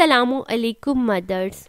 असलकुम mothers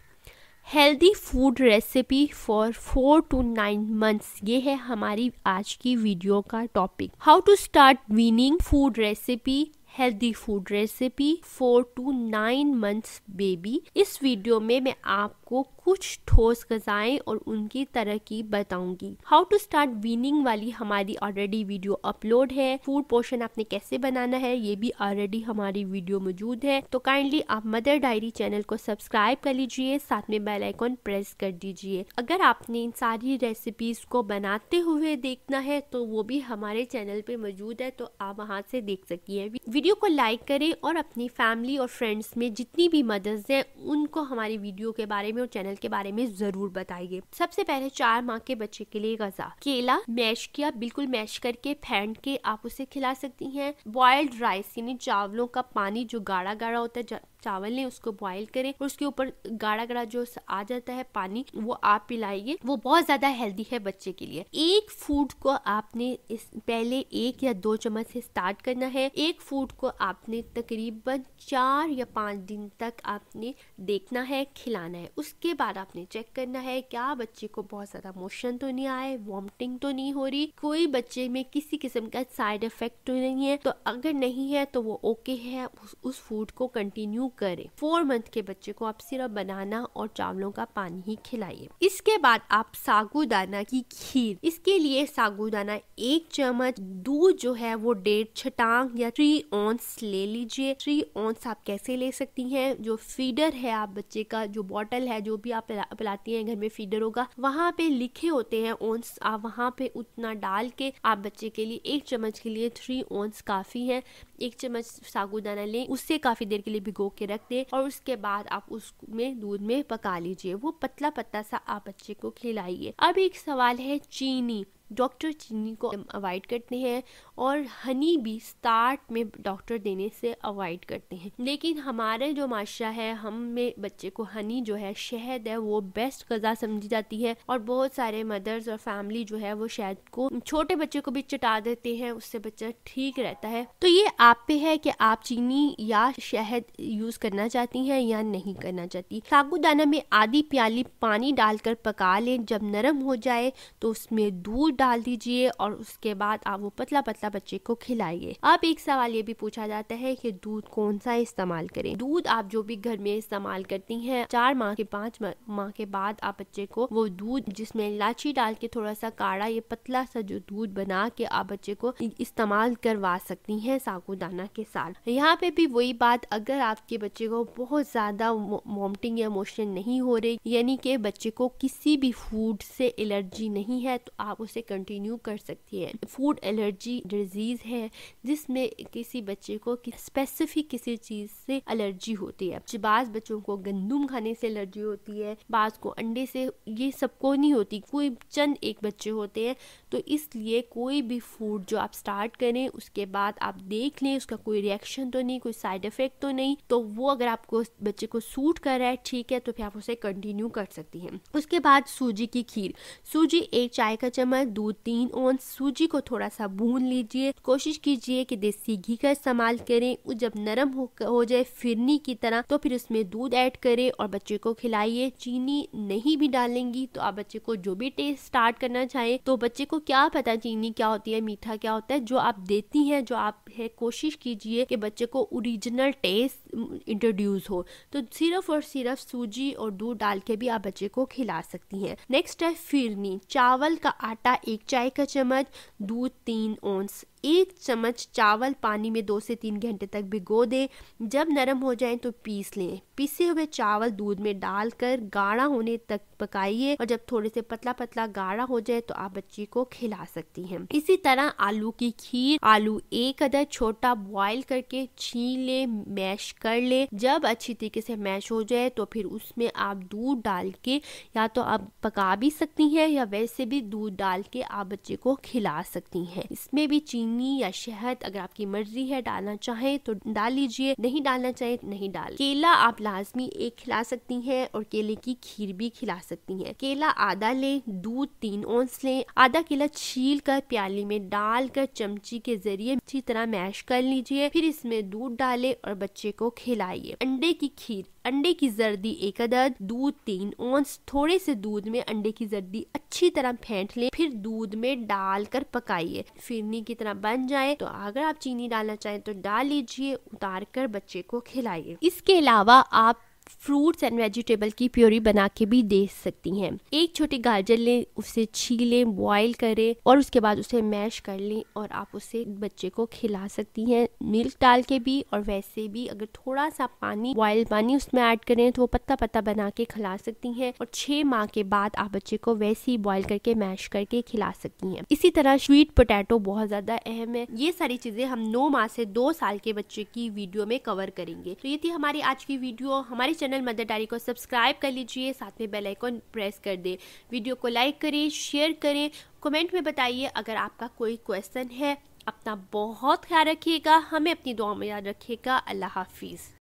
healthy food recipe for four to nine months ये है हमारी आज की वीडियो का topic how to start weaning food recipe healthy food recipe four to nine months baby इस video में मैं आपको कुछ ठोस गजाएं और उनकी तरक्की बताऊंगी हाउ टू स्टार्ट वीनिंग वाली हमारी ऑलरेडी वीडियो अपलोड है फूड पोर्शन आपने कैसे बनाना है ये भी ऑलरेडी हमारी वीडियो मौजूद है तो काइंडली आप मदर डायरी चैनल को सब्सक्राइब कर लीजिए साथ में बेल आइकॉन प्रेस कर दीजिए अगर आपने इन सारी रेसिपीज को बनाते हुए देखना है तो वो भी हमारे चैनल पे मौजूद है तो आप वहाँ से देख सकती है वीडियो को लाइक करें और अपनी फैमिली और फ्रेंड्स में जितनी भी मदर्स हैं उनको हमारी वीडियो के बारे में और चैनल के बारे में जरूर बताइए सबसे पहले चार माह के बच्चे के लिए गजा केला मैश किया बिल्कुल मैश करके फेंट के आप उसे खिला सकती हैं बॉयल्ड राइस यानी चावलों का पानी जो गाढ़ा गाढ़ा होता है चावल ने उसको बॉईल करें और उसके ऊपर गाढ़ा गाढ़ा जो आ जाता है पानी वो आप पिलाइए वो बहुत ज्यादा हेल्दी है बच्चे के लिए एक फूड को आपने इस पहले एक या दो चम्मच से स्टार्ट करना है एक फूड को आपने तकरीबन चार या पांच दिन तक आपने देखना है खिलाना है उसके बाद बार आपने चेक करना है क्या बच्चे को बहुत ज़्यादा मोशन तो नहीं आए वॉमटिंग तो नहीं हो रही कोई बच्चे में किसी किस्म का साइड इफेक्ट तो नहीं है तो अगर नहीं है तो वो ओके है उस, उस फूड को कंटिन्यू करें फोर मंथ के बच्चे को आप सिर्फ बनाना और चावलों का पानी ही खिलाइए इसके बाद आप सागुदाना की खीर इसके लिए सागुदाना एक चम्मच दूध जो है वो डेढ़ छटांग या थ्री ऑन्स ले लीजिए थ्री ऑन्स आप कैसे ले सकती हैं जो फीडर है आप बच्चे का जो बॉटल है जो भी आप पिलाती हैं घर में फीडर होगा वहाँ पे लिखे होते हैं ओन्स आप वहाँ पे उतना डाल के आप बच्चे के लिए एक चम्मच के लिए थ्री ओंस काफ़ी है एक चम्मच सागुदाना लें उससे काफ़ी देर के लिए भिगो के रख दें और उसके बाद आप उसमें दूध में पका लीजिए वो पतला पतला सा आप बच्चे को खिलाइए अब एक सवाल है चीनी डॉक्टर चीनी को अवॉइड करते हैं और हनी भी स्टार्ट में डॉक्टर देने से अवॉइड करते हैं लेकिन हमारे जो माशरा है हम में बच्चे को हनी जो है शहद है वो बेस्ट गज़ा समझी जाती है और बहुत सारे मदर्स और फैमिली जो है वो शहद को छोटे बच्चे को भी चटा देते हैं उससे बच्चा ठीक रहता है तो ये आप पे है कि आप चीनी या शहद यूज़ करना चाहती हैं या नहीं करना चाहती सागुदाना में आधी प्याली पानी डालकर पका लें जब नरम हो जाए तो उसमें दूध डाल दीजिए और उसके बाद आप वो पतला पतला बच्चे को खिलाइए अब एक सवाल ये भी पूछा जाता है कि दूध कौन सा इस्तेमाल करें दूध आप जो भी घर में इस्तेमाल करती हैं चार माह के पांच माह के बाद आप बच्चे को वो दूध जिसमें इलाची डाल के थोड़ा सा काढ़ा ये पतला सा जो दूध बना के आप बच्चे को इस्तेमाल करवा सकती हैं साबुदाना के साथ यहाँ पे भी वही बात अगर आपके बच्चे को बहुत ज़्यादा वॉमटिंग या मोशन नहीं हो रही यानी कि बच्चे को किसी भी फूड से एलर्जी नहीं है तो आप उसे कंटिन्यू कर सकती है फूड एलर्जी डिजीज़ है जिसमें किसी बच्चे को स्पेसिफिक किसी चीज़ से एलर्जी होती है बाज़ बच्चों को गंदुम खाने से एलर्जी होती है बाज़ को अंडे से ये सबको नहीं होती कोई चंद एक बच्चे होते हैं तो इसलिए कोई भी फूड जो आप स्टार्ट करें उसके बाद आप देख लें उसका कोई रिएक्शन तो नहीं कोई साइड इफ़ेक्ट तो नहीं तो वो अगर आपको बच्चे को सूट कर रहा है ठीक है तो फिर आप उसे कंटिन्यू कर सकती हैं उसके बाद सूजी की खीर सूजी एक चाय का चम्मच दूध तीन ओन सूजी को थोड़ा सा भून लीजिए कोशिश कीजिए कि देसी घी का इस्तेमाल करें वो जब नरम हो, हो जाए फिरनी की तरह तो फिर उसमें दूध ऐड करें और बच्चे को खिलाइए चीनी नहीं भी डालेंगी तो आप बच्चे को जो भी टेस्ट स्टार्ट करना चाहें तो बच्चे को क्या पता चीनी क्या होती है मीठा क्या होता है जो आप देती हैं जो आप है कोशिश कीजिए कि बच्चे को ओरिजिनल टेस्ट इंट्रोड्यूस हो तो सिर्फ और सिर्फ सूजी और दूध डाल के भी आप बच्चे को खिला सकती हैं नेक्स्ट है फिरनी चावल का आटा एक चाय का चम्मच दूध तीन ओंस एक चम्मच चावल पानी में दो से तीन घंटे तक भिगो दें जब नरम हो जाए तो पीस लें पीसे हुए चावल दूध में डालकर गाढ़ा होने तक पकाइए और जब थोड़े से पतला पतला गाढ़ा हो जाए तो आप बच्ची को खिला सकती हैं इसी तरह आलू की खीर आलू एक अदर छोटा बॉईल करके छीन ले मैश कर ले जब अच्छी तरीके से मैश हो जाए तो फिर उसमें आप दूध डाल के या तो आप पका भी सकती हैं या वैसे भी दूध डाल के आप बच्चे को खिला सकती हैं इसमें भी चीनी चीनी या शहद अगर आपकी मर्जी है डालना चाहें तो डाल लीजिए नहीं डालना चाहे तो नहीं डाल केला आप लाजमी एक खिला सकती हैं और केले की खीर भी खिला सकती हैं केला आधा लें दूध तीन ओंस लें आधा केला छील कर प्याली में डाल कर चमची के जरिए अच्छी तरह मैश कर लीजिए फिर इसमें दूध डालें और बच्चे को खिलाइए अंडे की खीर अंडे की जर्दी एक अदद दूध तीन ओंस थोड़े से दूध में अंडे की जर्दी अच्छी तरह फेंट लें फिर दूध में डालकर पकाइए फिरनी की तरह बन जाए तो अगर आप चीनी डालना चाहें तो डाल लीजिए उतार कर बच्चे को खिलाइए इसके अलावा आप फ्रूट्स एंड वेजिटेबल की प्योरी बना के भी दे सकती हैं एक छोटी गाजर लें उसे छीलें बॉइल करें और उसके बाद उसे मैश कर लें और आप उसे बच्चे को खिला सकती हैं मिल्क डाल के भी और वैसे भी अगर थोड़ा सा पानी बॉयल पानी उसमें ऐड करें तो वो पत्ता पत्ता बना के खिला सकती हैं और छः माह के बाद आप बच्चे को वैसे ही बॉयल करके मैश करके खिला सकती हैं इसी तरह स्वीट पोटैटो बहुत ज़्यादा अहम है ये सारी चीज़ें हम नौ माह से दो साल के बच्चे की वीडियो में कवर करेंगे तो ये थी हमारी आज की वीडियो हमारे चैनल चैनल मदर डायरी को सब्सक्राइब कर लीजिए साथ में बेल आइकन प्रेस कर दें वीडियो को लाइक करें शेयर करें कमेंट में बताइए अगर आपका कोई क्वेश्चन है अपना बहुत ख्याल रखिएगा हमें अपनी दुआ में याद रखिएगा अल्लाह हाफिज़